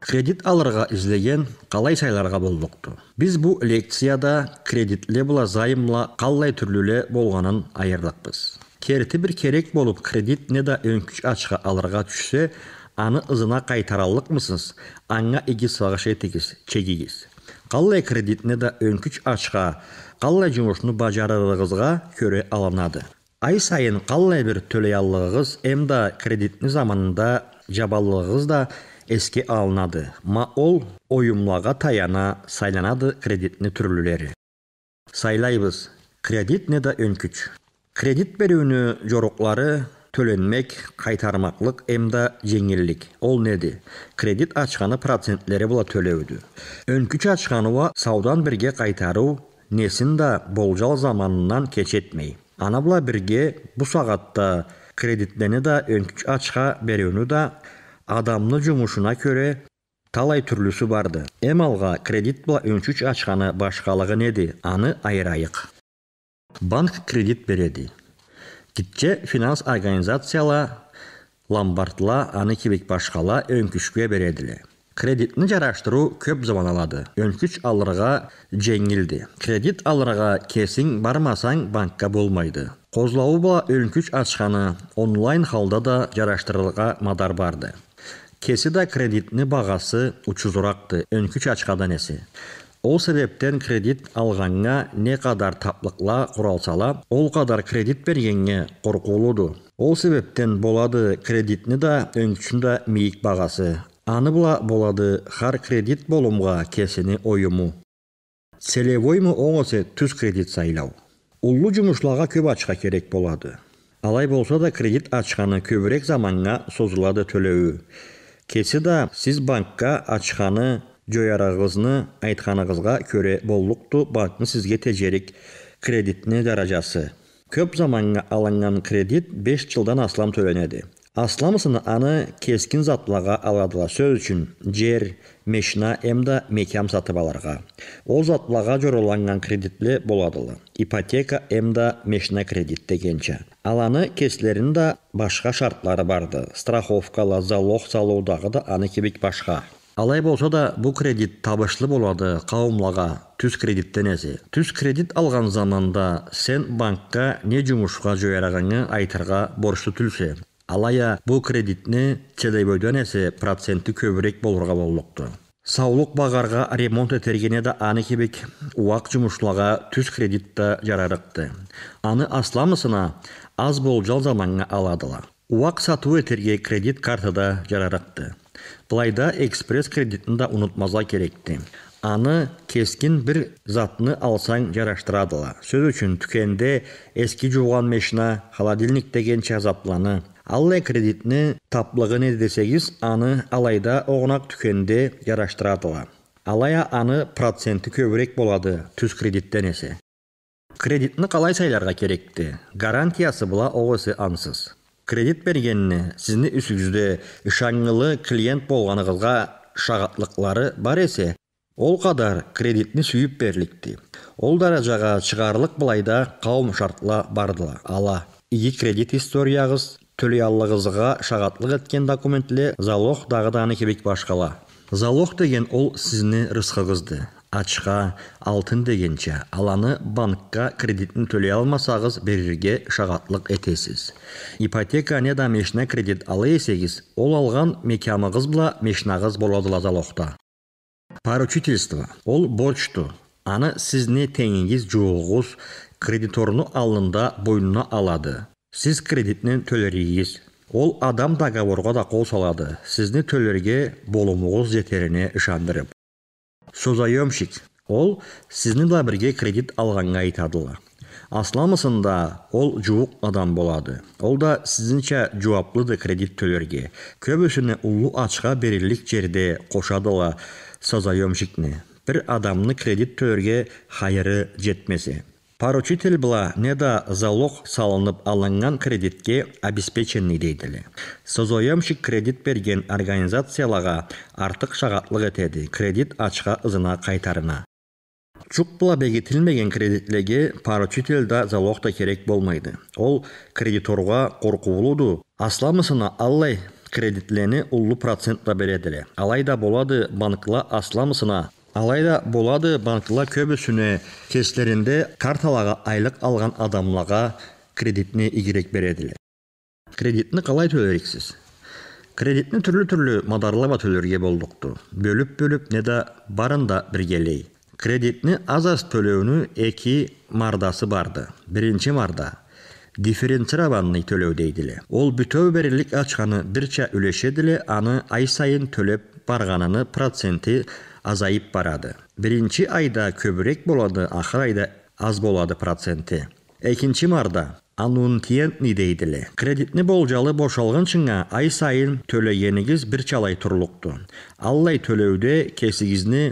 кредит алырға излеген қалай сайларға болдықты біз бұ лекцияда кредитле бұла зайымла қалай түрлілі болғанын айырдықпыз керті бір керек болып кредит не да өңкіш ашқа алырға түшсе аны ызына мысыз, аңа игі сағыш етігіз чегигіз қалай кредит не да өңкіш ашқа қалай жұмышыны бажарырығызға көре алынады ай сайын қалай бір төлей аллығығыз әмді кредитні заманында жабалығыз да эске алынады ма ол ойымлаға таяна сайланады кредитні түрлүлери сайлайбыз кредитне да өнкүч? кредит берүүнү жоруклары төленмек қайтармақлық, эмда жеңилдик ол неди кредит ачканы процентлері була төлеуді. өңкүч ачканова саудан бирге қайтару, несін да болжал заманынан кечетмей ана бірге бирге бу сагатта кредиттени да өңкүч ачка берүүнү да адамны жумушуна көре талай түрлісі барды алға кредит өнчүч ачканы башқалығы неди аны айрайық. банк кредит береді. китче финанс организацияла ломбардла аны кибик башкала өңкүчкө бередиле кредитни жараштыруу көп заман алады өңкүч алырга жеңилди кредит алырға кесиң бармасаң банкка болмайды ба өңкүч ачканы онлайн халда да жараштырууга мадар барды да кредитни бағасы учузуракты өңкүч ачкадан эсе. Ол себептен кредит алғанға не қадар таплықла құралсалап, ол қадар кредит бергенге коркуулуду Ол себептен болады кредитні да да мейік бағасы. Аны бұла болады хар кредит болымға кесіні ойыму. оң оңысы түз кредит сайлау. Уллу жұмышлаға көп ачка керек болады. Алай болса да кредит ачканы көбірек заманға созылады төлеуі. Кесі да сіз банкка ачканы жойарағызны, айтқаныңызға көре болдықты банктын сізге тежерик кредитіне даражасы көп заманға алынған кредит 5 жылдан аслам төленеді асламысыны аны кескін затлаға аладыла сөз үшін жер мешіна, әмді мекам сатып аларға ол затлаға жороланған кредитлі боладылы ипотека әмді мешіна кредит кенчі. Аланы аны кеслерін да башқа шартлары барды страховкала залог салуыдағы да аны кебек башқа алай болса да бұ кредит табышлы болады қауымлаға түз әзі. түз кредит алған заманда сен банкка не жұмышқа жөйерағаны айтырға борышты түлсе алая бұл кредитни бөйден эсе проценти көбірек болырға болықты. саулық бағарға ремонт этергене да аны кебек уақ жұмышлаға түс кредит жарарықты аны асламысына аз болжал заманға аладыла уақ сату этерге кредит картада жарарықты Бұлайда экспресс кредитін да ұнытмаза керекті аны кескін бір затны алсаң жараштырадыла сөз үшін түкенде эски жуған мешина холодильник деген чазапланы ал кредитні таплығы не аны алайда оғынақ түкенде яраштырадыла. алая аны проценті көбірек болады түз кредиттен есе. Кредитні қалай сайларға керекті. гарантиясы бұла оғысы ансыз кредит бергеніні сізіні үсігізді үшанғылы клиент қылға шағатлықлары бар есе, ол қадар кредитні сүйіп берлікті. ол даражаға шығарлық былайда қауым шартла бардыла ала iyi кредит историяғыз аллығызыға шағатлық еткен документіле залог дағыданы кебек башқала залог деген ол сізіне рысқығызды ачқа алтын дегенше аланы банкқа кредитін төлей алмасағыз берірге шағатлық етесіз ипотека не да мешіне кредит есегіз, ол алған мекамығыз бұла мешнағыз боладыла залогта Паручительство, ол борчту аны сізіне теңіңіз жоғыз кредиторыны алында бойына алады сіз кредитнен төлерийіз ол адам договорға да қол салады сізді төлерге болумуңуз жетеріне ішандырып. созаемщик ол сізді да бірге кредит алғанға айтадыла асламысында ол жуық адам болады ол да сіздіңше жуаплыды кредит төлерге көбісіне ұлы ачқа берілік жерде қошадыла созаемщикне бір адамны кредит төлерге хайыры жетмесе поручитель не залог салынып алынган кредитке обеспеченный дейділі созоемщик кредит берген организациялаға артық шағатлық этеди кредит ачқа ызына қайтарына Чукпла бекитилмеген кредитлеге поручитель да залог да керек болмайды ол кредиторға коркуулуду асламысына аллай кредитлени улуу процентта бередиле алайда болады банкла асламысына алайда болады банкыла көбісіне кестерінде карталаға айлық алған адамлаға кредитіне игерек береділі. Кредитіні қалай төлеріксіз. Кредитіні түрлі түрлі мадарлаба төлерге болдықты. бөліп бөліп неда барында біргелей Кредитіні аз аз екі мардасы барды Бірінші марда дифференцированный төлеу дейділі. ол бүтөу берілік ачканы бирча үлешет аны ай сайын төлеп барғанының проценті азайып барады бірінші айда көбірек болады ақыр айда аз болады проценті екінші марда аннуитиентный дейділі кредитні болжалы бошалған шыңа ай сайын төлегеніңіз бір чалай тұрлықты аллай төлеуде кесігізіні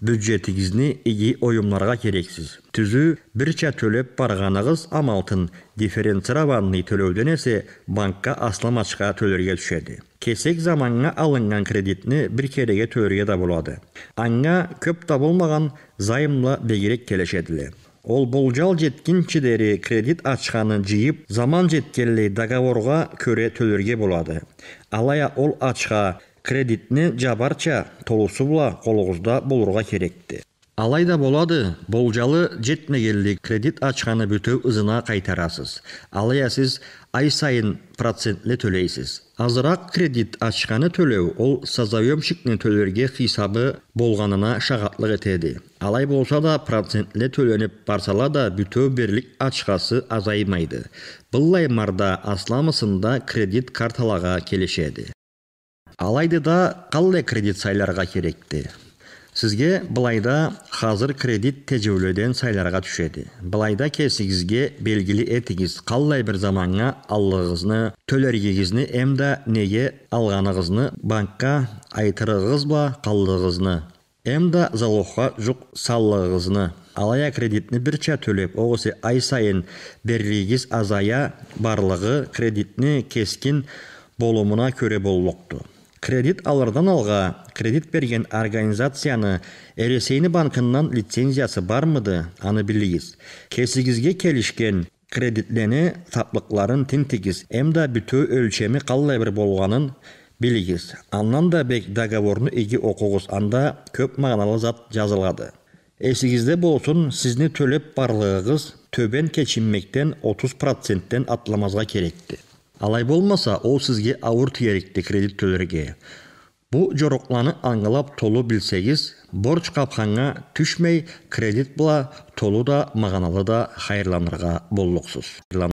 бюджетиңизди иги ойымларға керексиз Түзү бирча төлөп барганыгыз амалтын дифференцированный төлөвдөн эсе банкка асламачка төлөргө түшөт. кесек заманга алынган кредитни бир кереге төлөргө да болады аңга көп табылмаған займла бегирек келешет ол болжал жеткен кредит ачқаны жиып, заман жеткенли договорга көре төлөргө болады алая ол ачка Кредитне жабарча бұла колуңузда болырға керекті. алайда болады болжалы жетмегенлик кредит ачканы бүті ызына қайтарасыз. алая сиз ай сайын процентлі төлейсіз. Азырақ кредит ачканы төлеу ол созаемщиктин төлерге қисабы болғанына шагатлык этеди алай болса да процентле төленіп барсала да бүтө берлік ачкасы азаймайды быллай марда асламысында кредит карталаға келишеди алайды да қалай кредит сайларға керекті сізге былайда қазір кредит тежеуледен сайларға түшеді Бұлайда кесігізге белгілі етіңіз қалай бір заманға аллығызны төлергегізні эмда неге алғанығызны банкқа айтырығыз ба қалдығызны эмда залогқа жұқ саллығызны алая кредитні бірча төлеп оғысы ай сайын берлигіз азая барлығы кредитні кескін болумына көре боллоқту кредит алырдан алға кредит берген организацияны ресейный банкынан лицензиясы бармыды аны билейіз кесигизге келишкен кредитлени таплықларын тентигиз эмда бүтөө өлчөмү кандай бир болгонун билигиз андан да бек договорну иги окугуз анда көп мааналы зат жазылады эсигизде болсун сизни төлөп барлыгыңыз төбен кечинмектен 30 проценттен атламазга керекти алай болмаса ол сізге ауыр тиеректе кредит төлерге. Бұ жорықланы аңылап толу білсеңіз борч қапқанға түшмей кредит бұла толу да мағаналы да хайырланырға боллықсыз